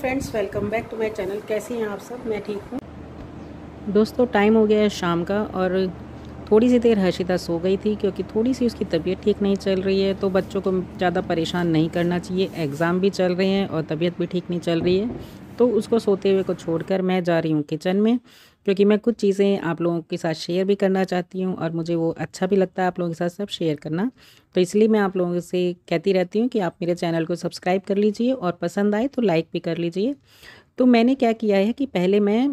friends welcome back to my channel कैसे हैं आप सब मैं ठीक हूँ दोस्तों टाइम हो गया है शाम का और थोड़ी सी देर हर्षिता सो गई थी क्योंकि थोड़ी सी उसकी तबीयत ठीक नहीं चल रही है तो बच्चों को ज़्यादा परेशान नहीं करना चाहिए एग्ज़ाम भी चल रहे हैं और तबीयत भी ठीक नहीं चल रही है तो उसको सोते हुए को छोड़कर मैं जा रही हूँ किचन में क्योंकि मैं कुछ चीज़ें आप लोगों के साथ शेयर भी करना चाहती हूँ और मुझे वो अच्छा भी लगता है आप लोगों के साथ सब शेयर करना तो इसलिए मैं आप लोगों से कहती रहती हूँ कि आप मेरे चैनल को सब्सक्राइब कर लीजिए और पसंद आए तो लाइक भी कर लीजिए तो मैंने क्या किया है कि पहले मैं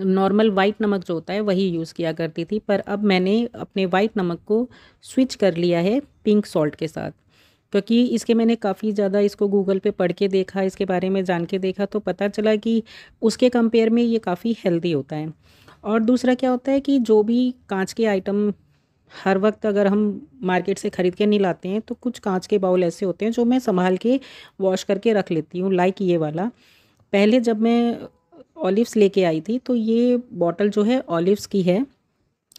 नॉर्मल वाइट नमक जो होता है वही यूज़ किया करती थी पर अब मैंने अपने वाइट नमक को स्विच कर लिया है पिंक सॉल्ट के साथ क्योंकि इसके मैंने काफ़ी ज़्यादा इसको गूगल पे पढ़ के देखा इसके बारे में जान के देखा तो पता चला कि उसके कंपेयर में ये काफ़ी हेल्दी होता है और दूसरा क्या होता है कि जो भी कांच के आइटम हर वक्त अगर हम मार्केट से ख़रीद के नहीं लाते हैं तो कुछ कांच के बाउल ऐसे होते हैं जो मैं संभाल के वॉश करके रख लेती हूँ लाइक ये वाला पहले जब मैं ऑलिवस लेके आई थी तो ये बॉटल जो है ऑलिवस की है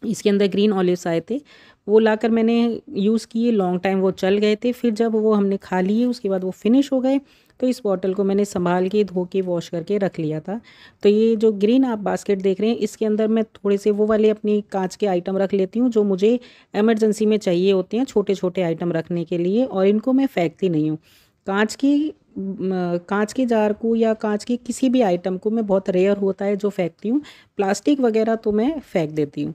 इसके अंदर ग्रीन ऑलिवस आए थे वो लाकर मैंने यूज़ किए लॉन्ग टाइम वो चल गए थे फिर जब वो हमने खा लिए उसके बाद वो फिनिश हो गए तो इस बॉटल को मैंने संभाल के धो के वॉश करके रख लिया था तो ये जो ग्रीन आप बास्केट देख रहे हैं इसके अंदर मैं थोड़े से वो वाले अपनी कांच के आइटम रख लेती हूँ जो मुझे एमरजेंसी में चाहिए होते हैं छोटे छोटे आइटम रखने के लिए और इनको मैं फेंकती नहीं हूँ कांच की कांच के जार को या कांच के किसी भी आइटम को मैं बहुत रेयर होता है जो फेंकती हूँ प्लास्टिक वगैरह तो मैं फेंक देती हूँ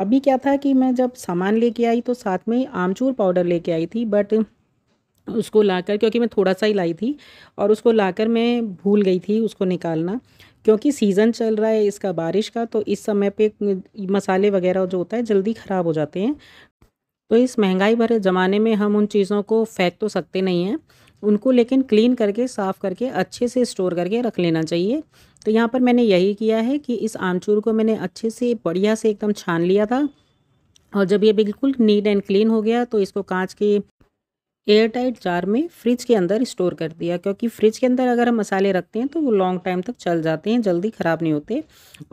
अभी क्या था कि मैं जब सामान लेके आई तो साथ में आमचूर पाउडर लेके आई थी बट उसको लाकर क्योंकि मैं थोड़ा सा ही लाई थी और उसको लाकर मैं भूल गई थी उसको निकालना क्योंकि सीज़न चल रहा है इसका बारिश का तो इस समय पे मसाले वगैरह जो होता है जल्दी ख़राब हो जाते हैं तो इस महंगाई भरे ज़माने में हम उन चीज़ों को फेंक तो सकते नहीं हैं उनको लेकिन क्लीन करके साफ़ करके अच्छे से स्टोर करके रख लेना चाहिए तो यहाँ पर मैंने यही किया है कि इस आमचूर को मैंने अच्छे से बढ़िया से एकदम छान लिया था और जब ये बिल्कुल नीट एंड क्लीन हो गया तो इसको कांच के एयरटाइट जार में फ्रिज के अंदर स्टोर कर दिया क्योंकि फ्रिज के अंदर अगर हम मसाले रखते हैं तो वो लॉन्ग टाइम तक चल जाते हैं जल्दी ख़राब नहीं होते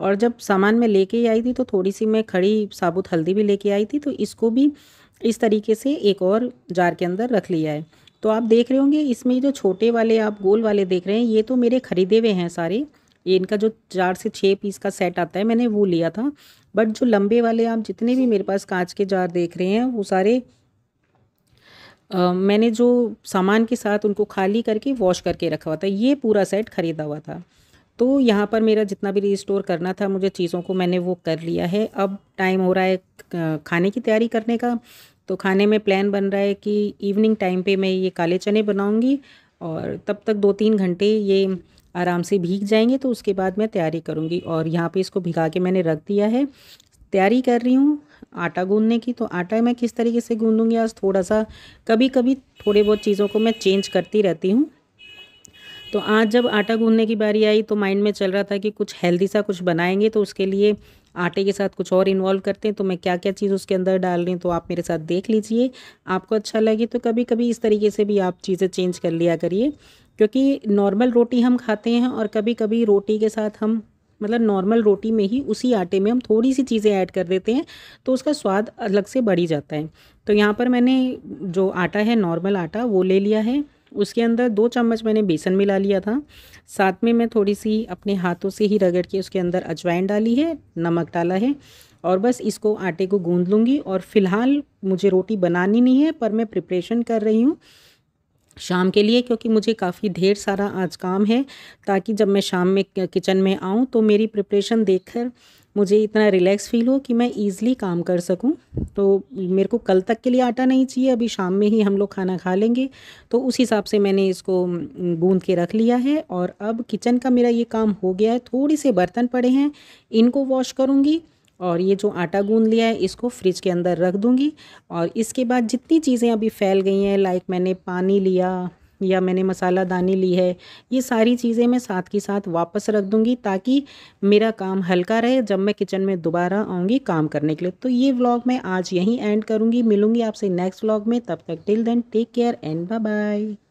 और जब सामान में लेके आई थी तो थोड़ी सी मैं खड़ी साबुत हल्दी भी लेके आई थी तो इसको भी इस तरीके से एक और जार के अंदर रख लिया है तो आप देख रहे होंगे इसमें जो छोटे वाले आप गोल वाले देख रहे हैं ये तो मेरे ख़रीदे हुए हैं सारे ये इनका जो चार से छः पीस का सेट आता है मैंने वो लिया था बट जो लंबे वाले आप जितने भी मेरे पास कांच के जार देख रहे हैं वो सारे Uh, मैंने जो सामान के साथ उनको खाली करके वॉश करके रखा हुआ था ये पूरा सेट ख़रीदा हुआ था तो यहाँ पर मेरा जितना भी रिस्टोर करना था मुझे चीज़ों को मैंने वो कर लिया है अब टाइम हो रहा है खाने की तैयारी करने का तो खाने में प्लान बन रहा है कि इवनिंग टाइम पे मैं ये काले चने बनाऊँगी और तब तक दो तीन घंटे ये आराम से भीग जाएंगे तो उसके बाद मैं तैयारी करूँगी और यहाँ पे इसको भिगा के मैंने रख दिया है तैयारी कर रही हूँ आटा गूंदने की तो आटा मैं किस तरीके से गूंदूँगी आज थोड़ा सा कभी कभी थोड़े बहुत चीज़ों को मैं चेंज करती रहती हूँ तो आज जब आटा गूंदने की बारी आई तो माइंड में चल रहा था कि कुछ हेल्दी सा कुछ बनाएंगे तो उसके लिए आटे के साथ कुछ और इन्वॉल्व करते हैं तो मैं क्या क्या चीज़ उसके अंदर डाल रही हूँ तो आप मेरे साथ देख लीजिए आपको अच्छा लगे तो कभी कभी इस तरीके से भी आप चीज़ें चेंज कर लिया करिए क्योंकि नॉर्मल रोटी हम खाते हैं और कभी कभी रोटी के साथ हम मतलब नॉर्मल रोटी में ही उसी आटे में हम थोड़ी सी चीज़ें ऐड कर देते हैं तो उसका स्वाद अलग से बढ़ ही जाता है तो यहाँ पर मैंने जो आटा है नॉर्मल आटा वो ले लिया है उसके अंदर दो चम्मच मैंने बेसन मिला लिया था साथ में मैं थोड़ी सी अपने हाथों से ही रगड़ के उसके अंदर अजवाइन डाली है नमक डाला है और बस इसको आटे को गूंद लूँगी और फ़िलहाल मुझे रोटी बनानी नहीं है पर मैं प्रिपरेशन कर रही हूँ शाम के लिए क्योंकि मुझे काफ़ी ढेर सारा आज काम है ताकि जब मैं शाम में किचन में आऊँ तो मेरी प्रिपरेशन देखकर मुझे इतना रिलैक्स फील हो कि मैं ईज़िली काम कर सकूँ तो मेरे को कल तक के लिए आटा नहीं चाहिए अभी शाम में ही हम लोग खाना खा लेंगे तो उस हिसाब से मैंने इसको गूंद के रख लिया है और अब किचन का मेरा ये काम हो गया है थोड़े से बर्तन पड़े हैं इनको वॉश करूँगी और ये जो आटा गूंद लिया है इसको फ्रिज के अंदर रख दूँगी और इसके बाद जितनी चीज़ें अभी फैल गई हैं लाइक मैंने पानी लिया या मैंने मसाला दानी ली है ये सारी चीज़ें मैं साथ के साथ वापस रख दूँगी ताकि मेरा काम हल्का रहे जब मैं किचन में दोबारा आऊँगी काम करने के लिए तो ये व्लॉग मैं आज यहीं एंड करूँगी मिलूँगी आपसे नेक्स्ट व्लॉग में तब तक till then take care and bye bye